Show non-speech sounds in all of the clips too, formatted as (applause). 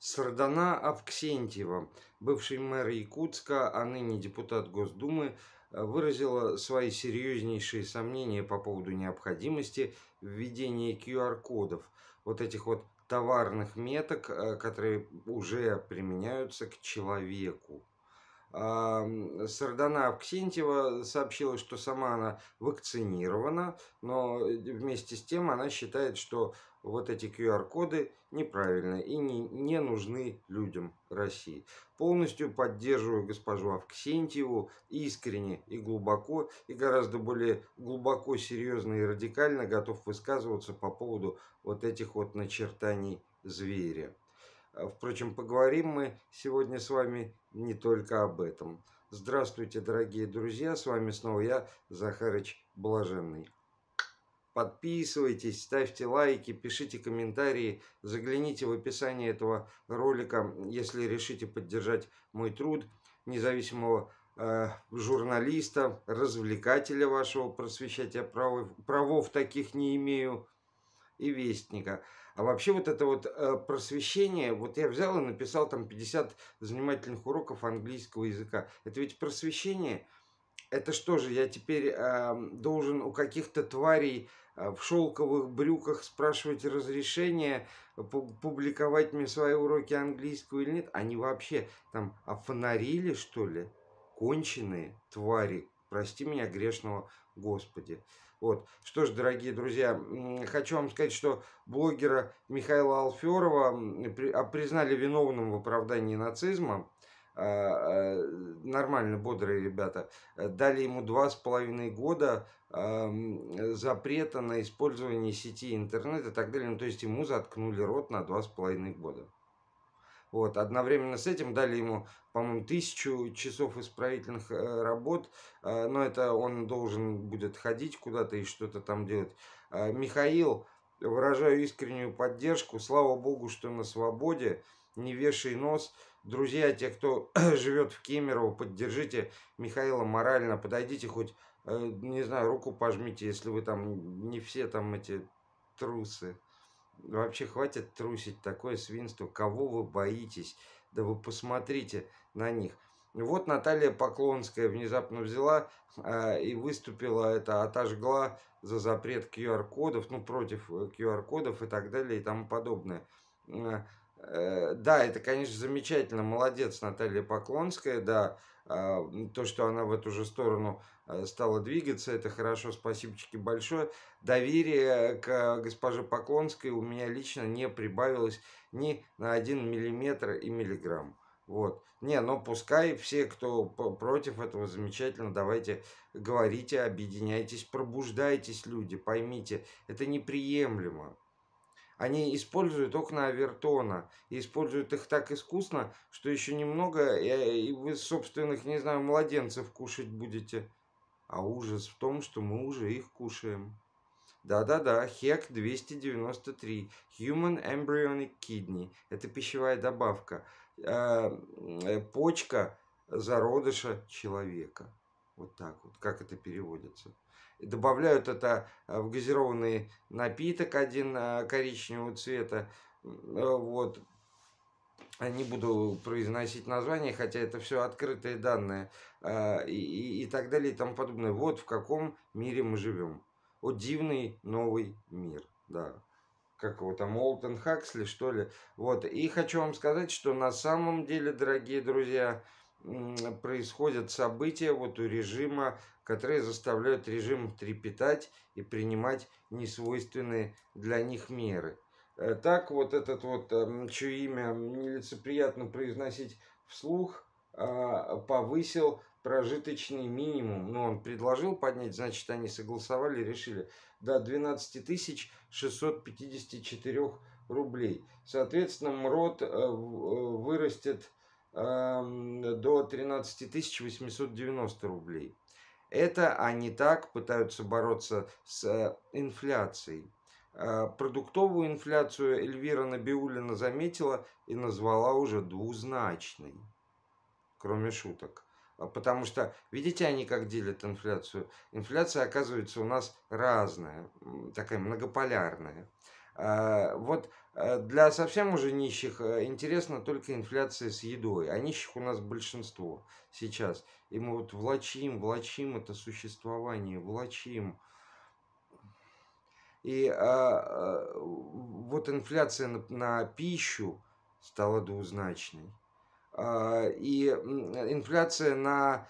Сардана Авксентьева, бывший мэр Якутска, а ныне депутат Госдумы, э, выразила свои серьезнейшие сомнения по поводу необходимости введения QR-кодов, вот этих вот товарных меток, э, которые уже применяются к человеку. А, Сардана Авксентьева сообщила, что сама она вакцинирована, но э, вместе с тем она считает, что вот эти QR-коды неправильно и не, не нужны людям России. Полностью поддерживаю госпожу Авксентьеву искренне и глубоко, и гораздо более глубоко, серьезно и радикально готов высказываться по поводу вот этих вот начертаний зверя. А, впрочем, поговорим мы сегодня с вами не только об этом. Здравствуйте, дорогие друзья, с вами снова я, Захарыч Блаженный. Подписывайтесь, ставьте лайки, пишите комментарии, загляните в описание этого ролика, если решите поддержать мой труд независимого э, журналиста, развлекателя вашего просвещать. Я правов таких не имею и вестника. А вообще вот это вот э, просвещение, вот я взял и написал там 50 занимательных уроков английского языка. Это ведь просвещение – это что же, я теперь э, должен у каких-то тварей э, в шелковых брюках спрашивать разрешение э, публиковать мне свои уроки английского или нет? Они вообще там офонарили, что ли? Конченые твари, прости меня, грешного Господи. Вот. Что ж, дорогие друзья, хочу вам сказать, что блогера Михаила Алферова а, признали виновным в оправдании нацизма. А, э, нормально бодрые ребята, э, дали ему два с половиной года э, запрета на использование сети интернет и так далее. Ну, то есть ему заткнули рот на два с половиной года. Вот. Одновременно с этим дали ему, по-моему, тысячу часов исправительных э, работ. Э, но это он должен будет ходить куда-то и что-то там делать. Э, Михаил, выражаю искреннюю поддержку. Слава богу, что на свободе. Не вешай нос. Э, Друзья, те, кто (clears throat) живет в Кемерово, поддержите Михаила морально, подойдите хоть, э, не знаю, руку пожмите, если вы там не все там эти трусы. Вообще хватит трусить такое свинство. Кого вы боитесь? Да вы посмотрите на них. Вот Наталья Поклонская внезапно взяла э, и выступила, это отожгла за запрет QR-кодов, ну, против QR-кодов э, и так далее и тому подобное. Э, Э, да, это, конечно, замечательно, молодец Наталья Поклонская, да, а, то, что она в эту же сторону э, стала двигаться, это хорошо, спасибочки большое. Доверие к госпоже Поклонской у меня лично не прибавилось ни на один миллиметр и миллиграмм. Вот. Не, но пускай все, кто против этого, замечательно, давайте говорите, объединяйтесь, пробуждайтесь, люди, поймите, это неприемлемо они используют окна Авертона. И используют их так искусно, что еще немного, э, и вы собственных, не знаю, младенцев кушать будете. А ужас в том, что мы уже их кушаем. Да-да-да, ХЕК-293, Human Embryonic Kidney, это пищевая добавка, э, э почка зародыша человека. Вот так вот, как это переводится. И добавляют это э, в газированный напиток один э, коричневого цвета. Э, вот. Не буду произносить название, хотя это все открытые данные и, и, и так далее и тому подобное. Вот в каком мире мы живем. Вот дивный новый мир, да как его там, Олтон Хаксли, что ли. Вот, и хочу вам сказать, что на самом деле, дорогие друзья, происходят события вот у режима, которые заставляют режим трепетать и принимать несвойственные для них меры. Э, так вот этот вот, чье имя нелицеприятно произносить вслух, а, повысил прожиточный минимум. Но ну, он предложил поднять, значит, они согласовали, решили до 12 654 рублей. Соответственно, МРОД э, э, вырастет Эм, до 13 890 рублей. Это они так пытаются бороться с э, инфляцией. Э, продуктовую инфляцию Эльвира Набиулина заметила и назвала уже двузначной. Кроме шуток. А потому что, видите, они как делят инфляцию. Инфляция, оказывается, у нас разная, такая многополярная. А, вот э, для совсем уже нищих э, интересна только инфляция с едой, а нищих у нас большинство сейчас. И мы вот влачим, влачим это существование, влачим. И а, э, вот инфляция на, на пищу стала двузначной. А, и инфляция на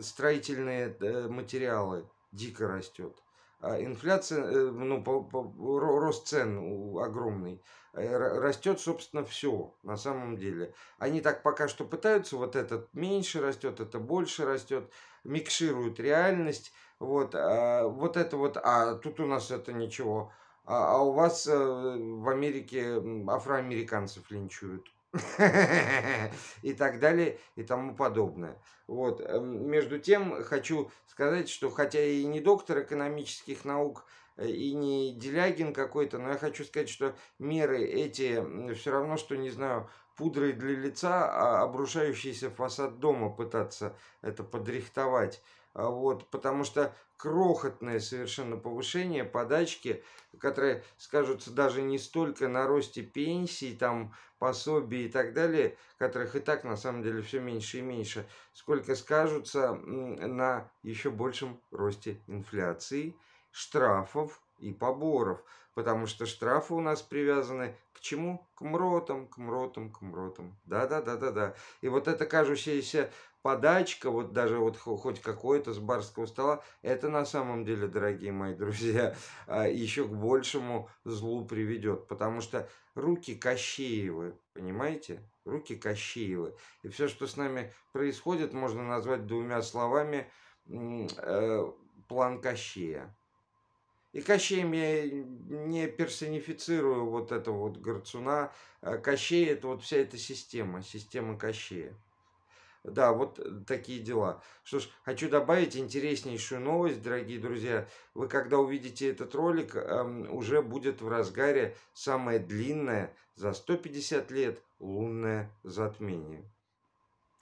строительные материалы дико растет. А инфляция, э, ну, по, по, рост цен огромный. Э, растет, собственно, все на самом деле. Они так пока что пытаются, вот этот меньше растет, это больше растет, микшируют реальность. Вот, а, вот это вот, а тут у нас это ничего. А, а у вас э, в Америке афроамериканцев линчуют. (laughs) и так далее и тому подобное. Вот. Эм, между тем, хочу сказать, что хотя и не доктор экономических наук, э, и не Делягин какой-то, но я хочу сказать, что меры эти все равно, что, не знаю, пудрой для лица, а обрушающийся фасад дома пытаться это подрихтовать. А вот, потому что крохотное совершенно повышение подачки, которое скажутся даже не столько на росте пенсий, там, пособий и так далее, которых и так на самом деле все меньше и меньше, сколько скажутся на еще большем росте инфляции, штрафов и поборов, потому что штрафы у нас привязаны к чему? К мротам, к мротам, к мротам. Да-да-да-да-да. И вот это кажущееся подачка, вот даже вот хоть какой то с барского стола, это на самом деле, дорогие мои (laughs) друзья, а, еще к большему злу приведет. Потому что руки Кощеевы, понимаете? Руки Кощеевы. И все, что с нами происходит, можно назвать двумя словами э, план Кощея. И Кощеем я не персонифицирую вот этого вот горцуна. А, Кощей это вот вся эта система, система Кощея. Да, вот э, такие дела. Что ж, хочу добавить интереснейшую новость, дорогие друзья. Вы, когда увидите этот ролик, эм, уже будет в разгаре самое длинное за 150 лет лунное затмение.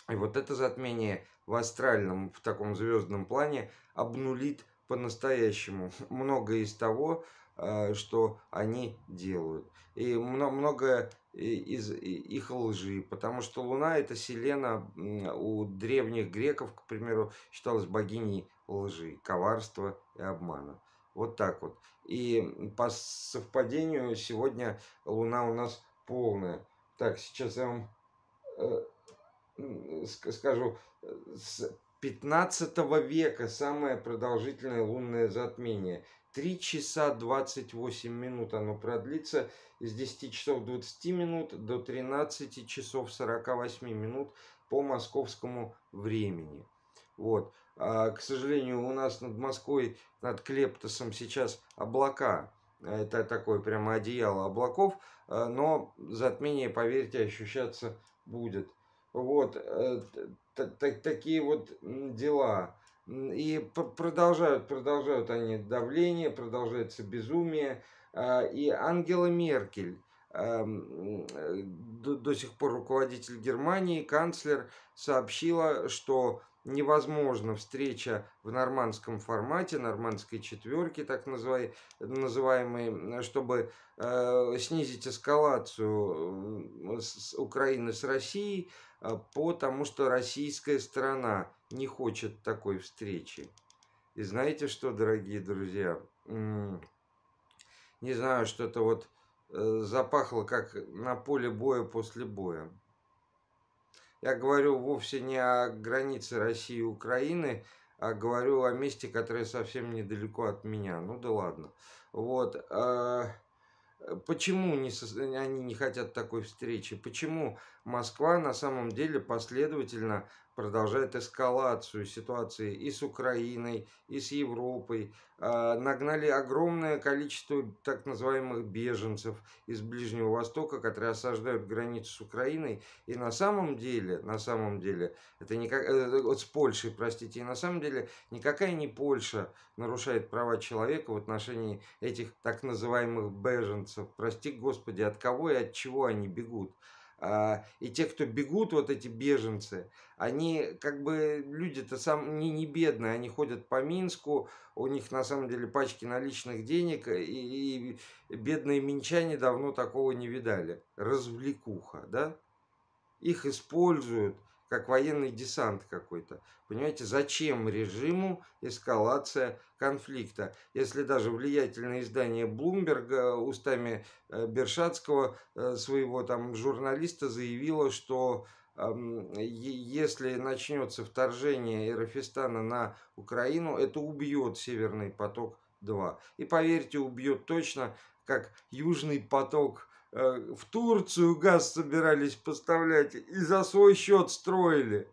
И вот это затмение в астральном, в таком звездном плане, обнулит по-настоящему (laughs) многое из того, э, что они делают. И многое из их лжи, потому что Луна – это Селена у древних греков, к примеру, считалась богиней лжи, коварства и обмана. Вот так вот. И по совпадению сегодня Луна у нас полная. Так, сейчас я вам э, скажу. Э, с 15 века самое продолжительное лунное затмение. 3 часа 28 минут оно продлится с 10 часов 20 минут до 13 часов 48 минут по московскому времени. Вот. А, к сожалению, у нас над Москвой, над Клептосом сейчас облака. А, это такое прямо одеяло облаков, а, но затмение, поверьте, ощущаться будет. Вот, э, такие вот дела. И продолжают, продолжают они давление, продолжается безумие. А, и Ангела Меркель, а, э, до, до сих пор руководитель Германии, канцлер, сообщила, что невозможно встреча в нормандском формате, нормандской четверки, так называемой, чтобы э, снизить эскалацию с, Украины с Россией, э, потому что российская сторона не хочет такой встречи. И знаете что, дорогие друзья? Не знаю, что-то вот э, запахло, как на поле боя после боя. Я говорю вовсе не о границе России и Украины, а говорю о месте, которое совсем недалеко от меня. Ну да ладно. Вот. А, э, почему они не хотят такой встречи? Почему Москва на самом деле последовательно продолжает эскалацию ситуации и с Украиной, и с Европой. А, нагнали огромное количество так называемых беженцев из Ближнего Востока, которые осаждают границу с Украиной. И на самом деле, на самом деле, это никак, э, вот с Польшей, простите, и на самом деле никакая не Польша нарушает права человека в отношении этих так называемых беженцев. Прости господи, от кого и от чего они бегут? А, и те, кто бегут, вот эти беженцы, они как бы люди-то сам не, не бедные, они ходят по Минску, у них на самом деле пачки наличных денег, э, и, и бедные минчане давно такого не видали. Развлекуха, да? Их используют, как военный десант какой-то. Понимаете, зачем режиму эскалация конфликта? Если даже влиятельное издание Блумберга э, устами э, Бершатского э, своего там журналиста заявило, что если начнется вторжение Ирафистана на Украину, это убьет Северный поток-2. И поверьте, убьет точно, как Южный поток Э, в Турцию газ собирались поставлять и за свой счет строили.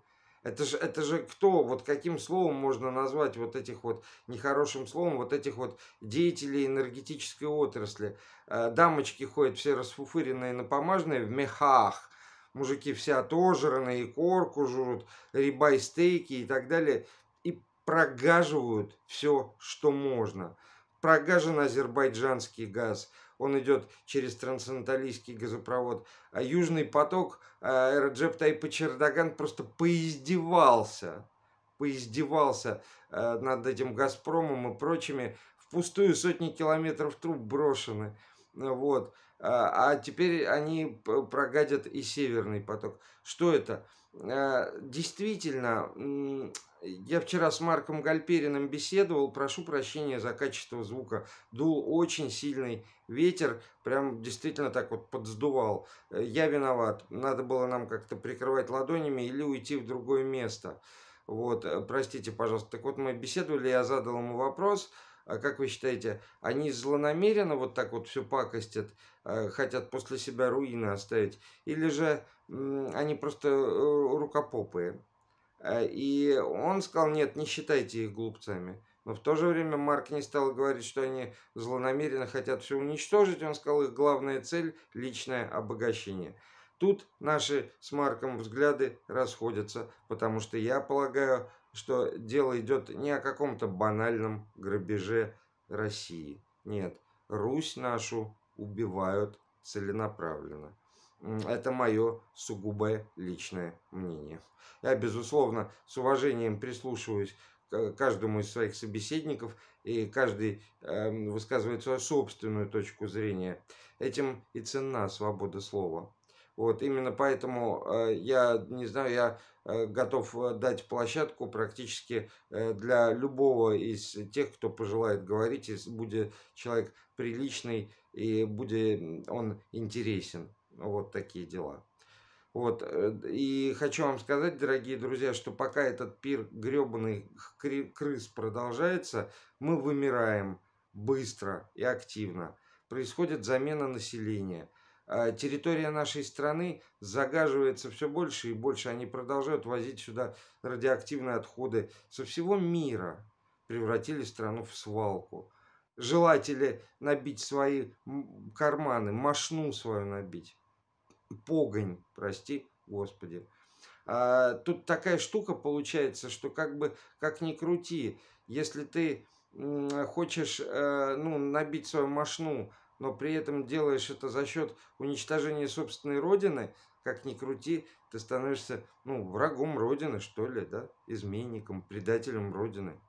Это же, это же кто, вот каким словом можно назвать вот этих вот, нехорошим словом, вот этих вот деятелей энергетической отрасли. Э, дамочки ходят все расфуфыренные, напомаженные в мехах. Мужики все отожранные, корку жрут, рибай-стейки и так далее. И прогаживают все, что можно. Прогажен азербайджанский газ – он идет через трансанталийский газопровод. А Южный поток э, Раджеп Тайпа Чердоган просто поиздевался, поиздевался э, над этим «Газпромом» и прочими. в Впустую сотни километров труб брошены. Вот. Э, а теперь они прогадят и северный поток. Что это? Э, действительно, я вчера с Марком Гальпериным беседовал, прошу прощения за качество звука. Дул очень сильный ветер, прям действительно так вот подсдувал. Э, я виноват, надо было нам как-то прикрывать ладонями или уйти в другое место. Вот, э, простите, пожалуйста. Так вот мы беседовали, я задал ему вопрос, а как вы считаете, они злонамеренно вот так вот все пакостят, э, хотят после себя руины оставить, или же они просто рукопопые? Э, и он сказал, нет, не считайте их глупцами. Но в то же время Марк не стал говорить, что они злонамеренно хотят все уничтожить. Он сказал, их главная цель – личное обогащение. Тут наши с Марком взгляды расходятся, потому что я полагаю, что дело идет не о каком-то банальном грабеже России. Нет, Русь нашу убивают целенаправленно. Это мое сугубое личное мнение. Я, безусловно, с уважением прислушиваюсь к каждому из своих собеседников, и каждый эм, высказывает свою собственную точку зрения. Этим и ценна свобода слова. Вот, именно поэтому э, я не знаю, я э, готов дать площадку практически э, для любого из тех, кто пожелает говорить, если будет человек приличный и будет он интересен. Вот такие дела. Вот. Э, и хочу вам сказать, дорогие друзья, что пока этот пир гребаный крыс продолжается, мы вымираем быстро и активно. Происходит замена населения. А, территория нашей страны загаживается все больше и больше. Они продолжают возить сюда радиоактивные отходы со всего мира. Превратили страну в свалку. Желатели набить свои карманы, машну свою набить погонь, прости, Господи. А, тут такая штука получается, что как бы, как ни крути, если ты хочешь э, ну, набить свою машну, но при этом делаешь это за счет уничтожения собственной родины, как ни крути, ты становишься ну, врагом родины, что ли, да? Изменником, предателем родины.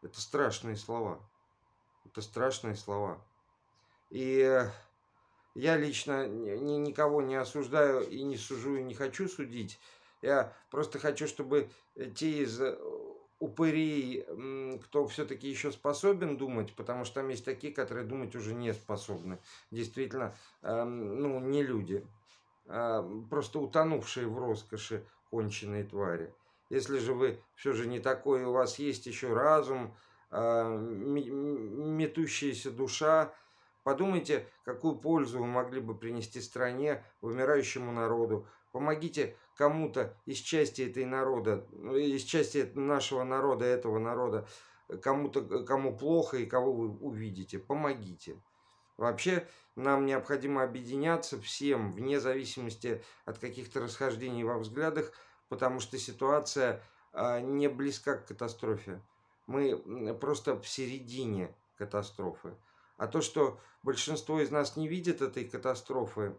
Это страшные слова. Это страшные слова. И э, я лично ни, никого не осуждаю и не сужу, и не хочу судить. Я просто хочу, чтобы э, те из э, упырей, кто все-таки еще способен думать, потому что там есть такие, которые думать уже не способны. Действительно, эм, ну, не люди. А просто утонувшие в роскоши конченые твари. Если же вы все же не такой, у вас есть еще разум, а, метущаяся душа, Подумайте, какую пользу вы могли бы принести стране, вымирающему народу. Помогите кому-то из части этой народа, ну, из части нашего народа, этого народа, э, кому-то, кому плохо и кого вы увидите. Помогите. Вообще, нам необходимо объединяться всем, вне зависимости от каких-то расхождений во взглядах, потому что ситуация а, не близка к катастрофе. Мы просто в середине катастрофы. А то, что большинство из нас не видит этой катастрофы,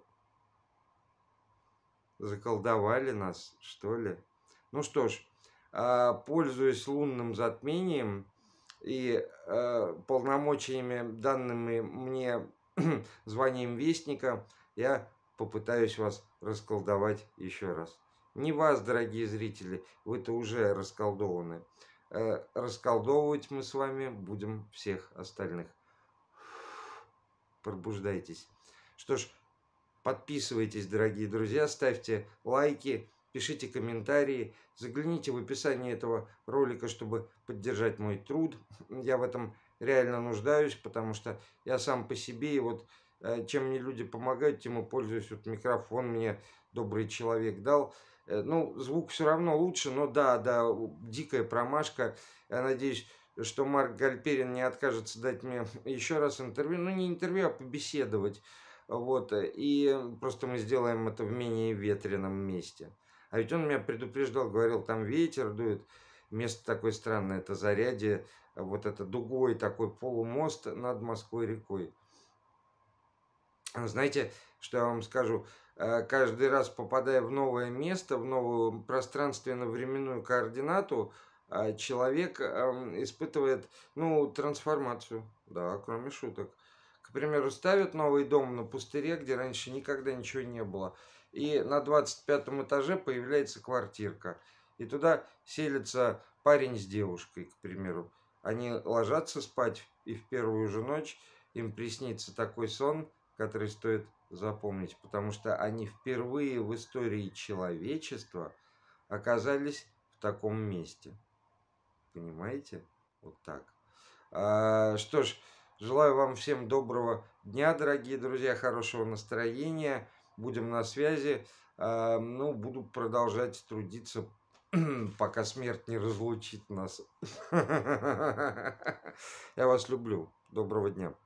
заколдовали нас, что ли. Ну что ж, а, пользуясь лунным затмением и а, полномочиями, данными мне (clears throat) званием вестника, я попытаюсь вас расколдовать еще раз. Не вас, дорогие зрители, вы-то уже расколдованы. Э, расколдовывать мы с вами будем всех остальных пробуждайтесь. Что ж, подписывайтесь, дорогие друзья, ставьте лайки, пишите комментарии, загляните в описание этого ролика, чтобы поддержать мой труд. Я в этом реально нуждаюсь, потому что я сам по себе, и вот э, чем мне люди помогают, тем и пользуюсь. Вот микрофон мне добрый человек дал. Э, ну, звук все равно лучше, но да, да, дикая промашка. Я надеюсь, что Марк Гальперин не откажется дать мне (laughs) еще раз интервью. Ну, не интервью, а побеседовать. Вот. Э, и просто мы сделаем это в менее ветреном месте. А ведь он меня предупреждал, говорил, там ветер дует. Место такое странное, это зарядье, вот это дугой такой полумост над Москвой рекой. Знаете, что я вам скажу? Э, каждый раз попадая в новое место, в новую пространственно-временную координату, а, человек эм, испытывает, ну, трансформацию, да, кроме шуток. К примеру, ставят новый дом на пустыре, где раньше никогда ничего не было, и на 25 этаже появляется квартирка. И туда селится парень с девушкой, к примеру. Они ложатся спать, и в первую же ночь им приснится такой сон, который стоит запомнить, потому что они впервые в истории человечества оказались в таком месте. Понимаете? Вот так. А, что ж, желаю вам всем доброго дня, дорогие друзья, хорошего настроения. Будем на связи. А, ну, буду продолжать трудиться, (clears throat) пока смерть не разлучит нас. (laughs) Я вас люблю. Доброго дня.